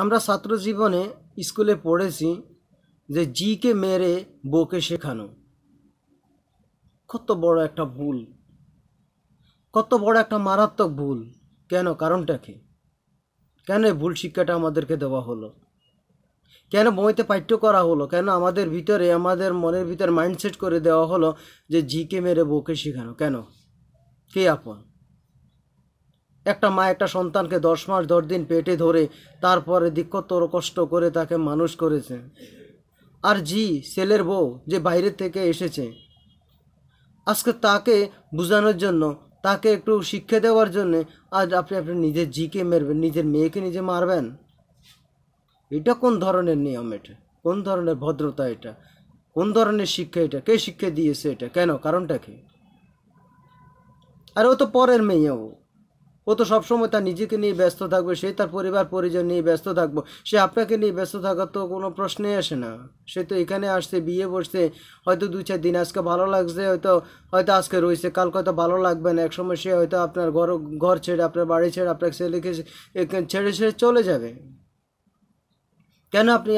আমরা ছাত্র জীবনে স্কুলে পড়েছি যে জিকে মেরে বউকে শেখানো কত বড় একটা ভুল কত বড় একটা মারাত্মক ভুল কেন কারণটা কি কেন ভুল শিক্ষাটা আমাদেরকে দেওয়া হলো কেন বইতে পাঠ্য করা হলো কেন আমাদের ভিতরে আমাদের মনের ভিতরে মাইন্ডসেট করে দেওয়া হলো যে জিকে মেরে বউকে শেখানো কেন কে আপন একটা মা একটা সন্তানকে দশ মাস দশ দিন পেটে ধরে তারপরে দিক্ষতর কষ্ট করে তাকে মানুষ করেছে আর জি ছেলের বউ যে বাইরে থেকে এসেছে আজকে তাকে বোঝানোর জন্য তাকে একটু শিক্ষা দেওয়ার জন্য আজ আপনি আপনি নিজের জিকে মেরবেন নিজের মেয়েকে নিজে মারবেন এটা কোন ধরনের নিয়ম এটা কোন ধরনের ভদ্রতা এটা কোন ধরনের শিক্ষা এটা কে শিক্ষা দিয়েছে এটা কেন কারণটা কি আর ও তো পরের মেয়ে ও ও তো সবসময় তার নিজেকে নিয়ে ব্যস্ত থাকবে সে তার পরিবার পরিজন নিয়ে ব্যস্ত থাকবো সে আপনাকে নিয়ে ব্যস্ত থাকার তো কোনো প্রশ্নই আসে না সে তো এখানে আসছে বিয়ে বসছে হয়তো দু চার দিন আজকে ভালো লাগছে হয়তো হয়তো আজকে রয়েছে কাল হয়তো ভালো লাগবে না একসময় সে হয়তো আপনার ঘর ঘর ছেড়ে আপনার বাড়ি ছেড়ে আপনার ছেলেকে ছেড়ে ছেড়ে চলে যাবে কেন আপনি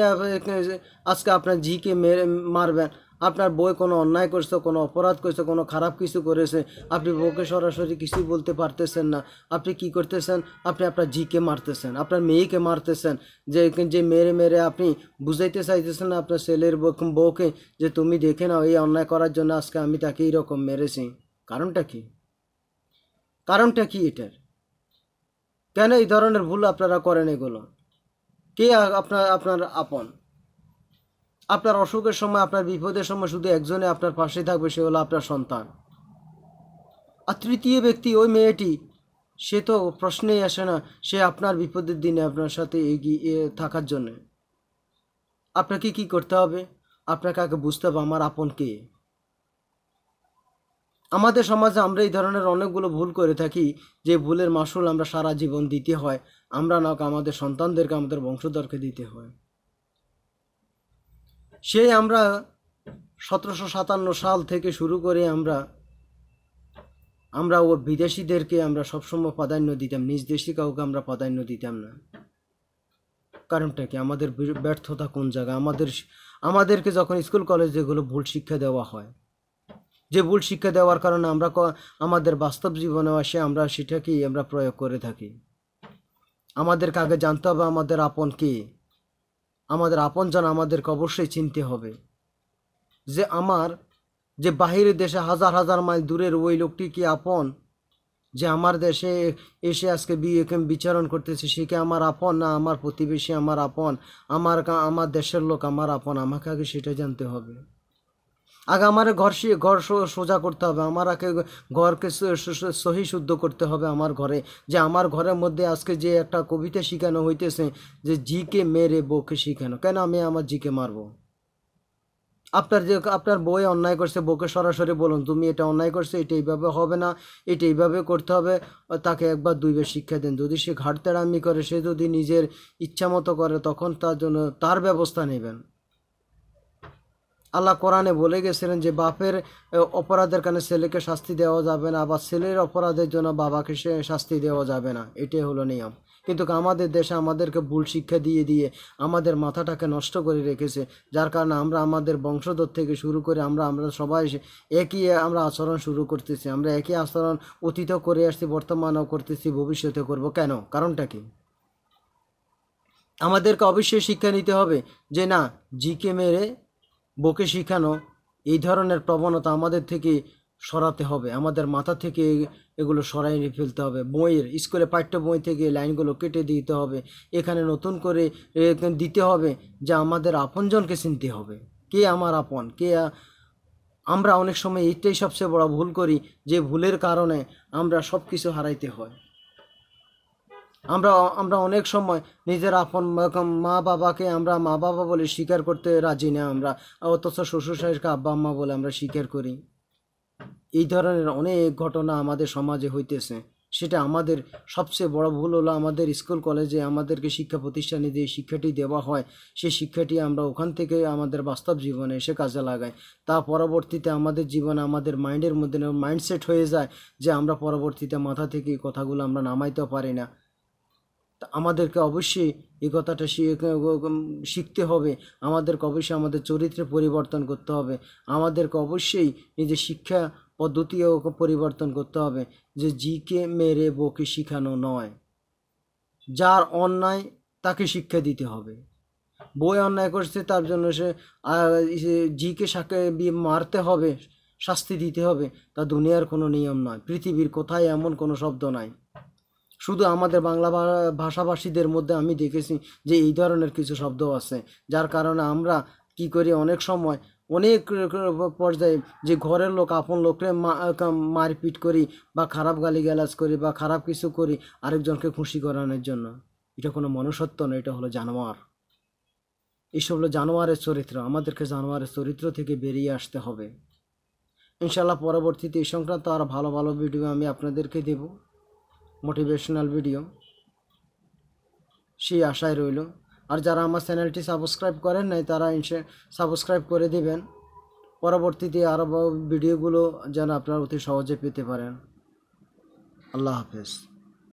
আজকে আপনার জিকে মেরে মারবেন আপনার বই কোনো অন্যায় করছে কোনো অপরাধ করছে কোনো খারাপ কিছু করেছে আপনি বউকে সরাসরি কিছুই বলতে পারতেছেন না আপনি কি করতেছেন আপনি আপনার জিকে মারতেছেন আপনার মেয়েকে মারতেছেন যে যে মেরে মেরে আপনি বুঝাইতে চাইতেছেন না আপনার ছেলের বউকে যে তুমি দেখে নাও এই অন্যায় করার জন্য আজকে আমি তাকে এইরকম মেরেছি কারণটা কি কারণটা কি এটার কেন এই ধরনের ভুল আপনারা করেন এগুলো কে আপনার আপনার আপন আপনার অসুখের সময় আপনার বিপদের সময় শুধু একজনে আপনার পাশে থাকবে সে হলো আপনার সন্তান আর তৃতীয় ব্যক্তি ওই মেয়েটি সে তো প্রশ্নেই আসে না সে আপনার বিপদের দিনে আপনার সাথে এগিয়ে থাকার জন্য আপনাকে কি করতে হবে আপনাকে আগে বুঝতে হবে আমার আপন কে আমাদের সমাজে আমরা এই ধরনের অনেকগুলো ভুল করে থাকি যে ভুলের মাসুল আমরা সারা জীবন দিতে হয় আমরা নাকি আমাদের সন্তানদেরকে আমাদের বংশধরকে দিতে হয় সেই আমরা সতেরোশো সাতান্ন সাল থেকে শুরু করে আমরা আমরা ও বিদেশিদেরকে আমরা সবসময় প্রাধান্য দিতাম নিজ দেশি কাউকে আমরা প্রাধান্য দিতাম না কারণটা কি আমাদের ব্যর্থতা কোন জায়গা আমাদের আমাদেরকে যখন স্কুল কলেজেগুলো ভুল শিক্ষা দেওয়া হয় যে ভুল শিক্ষা দেওয়ার কারণে আমরা আমাদের বাস্তব জীবনে আসে আমরা সেটাকেই আমরা প্রয়োগ করে থাকি আমাদেরকে আগে জানতে হবে আমাদের আপন কী আমাদের আপনজন আমাদেরকে অবশ্যই চিনতে হবে যে আমার যে বাহিরের দেশে হাজার হাজার মাইল দূরের ওই লোকটি কি আপন যে আমার দেশে এসে আজকে বিচারণ করতেছে সে কি আমার আপন না আমার প্রতিবেশী আমার আপন আমার আমার দেশের লোক আমার আপন আমাকে আগে সেটা জানতে হবে আগে আমার ঘর ঘর সোজা করতে হবে আমার আগে ঘরকে সহি শুদ্ধ করতে হবে আমার ঘরে যে আমার ঘরের মধ্যে আজকে যে একটা কবিতা শিখানো হইতেছে যে জিকে মেরে বউকে শিখানো কেন আমি আমার জিকে মারবো আপনার যে আপনার বই অন্যায় করছে বউকে সরাসরি বলুন তুমি এটা অন্যায় করছো এটা এইভাবে হবে না এটা এইভাবে করতে হবে তাকে একবার দুইবার শিক্ষা দেন যদি সে ঘাটতেড়ামি করে সে যদি নিজের ইচ্ছা মতো করে তখন তার জন্য তার ব্যবস্থা নেবেন আল্লাহ কোরআনে বলে গেছিলেন যে বাপের অপরাধের কারণে ছেলেকে শাস্তি দেওয়া যাবে না বা ছেলের অপরাধের জন্য বাবাকে শাস্তি দেওয়া যাবে না এটাই হলো নিয়ম কিন্তু আমাদের দেশে আমাদেরকে ভুল শিক্ষা দিয়ে দিয়ে আমাদের মাথাটাকে নষ্ট করে রেখেছে যার কারণে আমরা আমাদের বংশধর থেকে শুরু করে আমরা আমরা সবাই একই আমরা আচরণ শুরু করতেছি আমরা একই আচরণ অতীত করে আসছি বর্তমানেও করতেছি ভবিষ্যতে করব কেন কারণটা কি আমাদেরকে অবশ্যই শিক্ষা নিতে হবে যে না জিকে মেরে বকে শিখানো এই ধরনের প্রবণতা আমাদের থেকে সরাতে হবে আমাদের মাথা থেকে এগুলো সরাই ফেলতে হবে বইয়ের স্কুলে পাঠ্য বই থেকে লাইনগুলো কেটে দিতে হবে এখানে নতুন করে দিতে হবে যা আমাদের আপনজনকে চিনতে হবে কে আমার আপন কে আমরা অনেক সময় এইটাই সবচেয়ে বড় ভুল করি যে ভুলের কারণে আমরা সব কিছু হারাইতে হয় আমরা আমরা অনেক সময় নিজের আপন মা বাবাকে আমরা মা বাবা বলে স্বীকার করতে রাজি না আমরা অথচ শ্বশুর শাশুড়িকে আব্বা আম্মা বলে আমরা স্বীকার করি এই ধরনের অনেক ঘটনা আমাদের সমাজে হইতেছে সেটা আমাদের সবচেয়ে বড় ভুল হলো আমাদের স্কুল কলেজে আমাদেরকে শিক্ষা প্রতিষ্ঠানে যে শিক্ষাটি দেওয়া হয় সেই শিক্ষাটি আমরা ওখান থেকে আমাদের বাস্তব জীবনে এসে কাজে লাগাই তা পরবর্তীতে আমাদের জীবন আমাদের মাইন্ডের মধ্যে মাইন্ডসেট হয়ে যায় যে আমরা পরবর্তীতে মাথা থেকে কথাগুলো আমরা নামাইতে পারি না তা আমাদেরকে অবশ্যই এই কথাটা শিখতে হবে আমাদেরকে অবশ্যই আমাদের চরিত্রে পরিবর্তন করতে হবে আমাদেরকে অবশ্যই নিজের শিক্ষা পদ্ধতিও পরিবর্তন করতে হবে যে জিকে মেরে বকে শিখানো নয় যার অন্যায় তাকে শিক্ষা দিতে হবে বই অন্যায় করছে তার জন্য সে জিকে সাকে মারতে হবে শাস্তি দিতে হবে তা দুনিয়ার কোনো নিয়ম নয় পৃথিবীর কোথায় এমন কোনো শব্দ নাই শুধু আমাদের বাংলা ভাষাভাষীদের মধ্যে আমি দেখেছি যে এই ধরনের কিছু শব্দ আছে যার কারণে আমরা কি করি অনেক সময় অনেক পর্যায়ে যে ঘরের লোক আপন লোকরে মারপিট করি বা খারাপ গালি গালাজ করি বা খারাপ কিছু করি আরেকজনকে খুশি করানোর জন্য এটা কোনো মনুষ্যত্ব নয় এটা হলো জানোয়ার এইসব হলো জানোয়ারের চরিত্র আমাদেরকে জানোয়ারের চরিত্র থেকে বেরিয়ে আসতে হবে ইনশাল্লাহ পরবর্তীতে এই সংক্রান্ত আরও ভালো ভালো ভিডিও আমি আপনাদেরকে দেবো মোটিভেশনাল ভিডিও সেই আশায় রইল আর যারা আমার চ্যানেলটি সাবস্ক্রাইব করেন নাই তারা ইনসে সাবস্ক্রাইব করে দিবেন পরবর্তীতে আরও ভিডিওগুলো যেন আপনারা অতি সহজে পেতে পারেন আল্লাহ হাফেজ